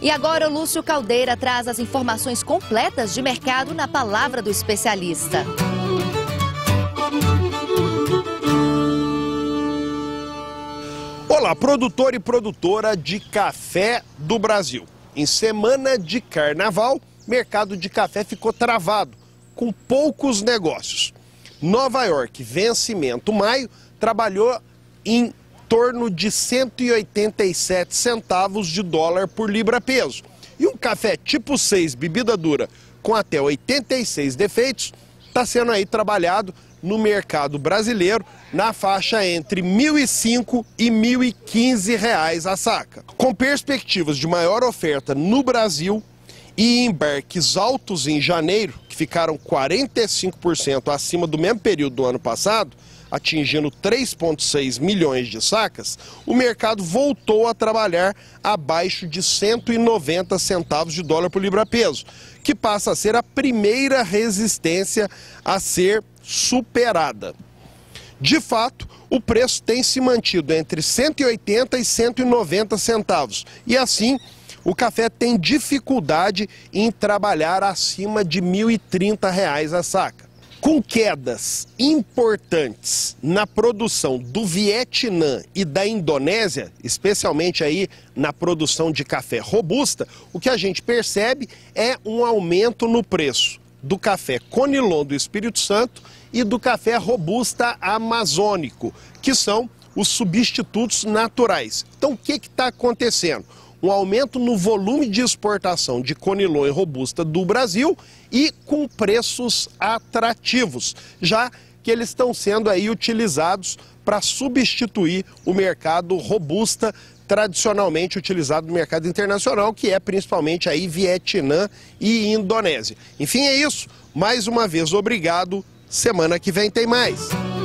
E agora o Lúcio Caldeira traz as informações completas de mercado na palavra do especialista. Olá, produtor e produtora de café do Brasil. Em semana de carnaval, mercado de café ficou travado, com poucos negócios. Nova York, vencimento maio, trabalhou em torno de 187 centavos de dólar por libra peso. E um café tipo 6, bebida dura, com até 86 defeitos, está sendo aí trabalhado no mercado brasileiro na faixa entre 1.005 e 1.015 reais a saca. Com perspectivas de maior oferta no Brasil, e embarques altos em janeiro, que ficaram 45% acima do mesmo período do ano passado, atingindo 3,6 milhões de sacas, o mercado voltou a trabalhar abaixo de 190 centavos de dólar por libra-peso, que passa a ser a primeira resistência a ser superada. De fato, o preço tem se mantido entre 180 e 190 centavos, e assim o café tem dificuldade em trabalhar acima de R$ 1.030 a saca. Com quedas importantes na produção do Vietnã e da Indonésia, especialmente aí na produção de café robusta, o que a gente percebe é um aumento no preço do café Conilon do Espírito Santo e do café robusta amazônico, que são os substitutos naturais. Então, o que está acontecendo? um aumento no volume de exportação de conilon e robusta do Brasil e com preços atrativos, já que eles estão sendo aí utilizados para substituir o mercado robusta tradicionalmente utilizado no mercado internacional, que é principalmente aí Vietnã e Indonésia. Enfim, é isso. Mais uma vez, obrigado. Semana que vem tem mais.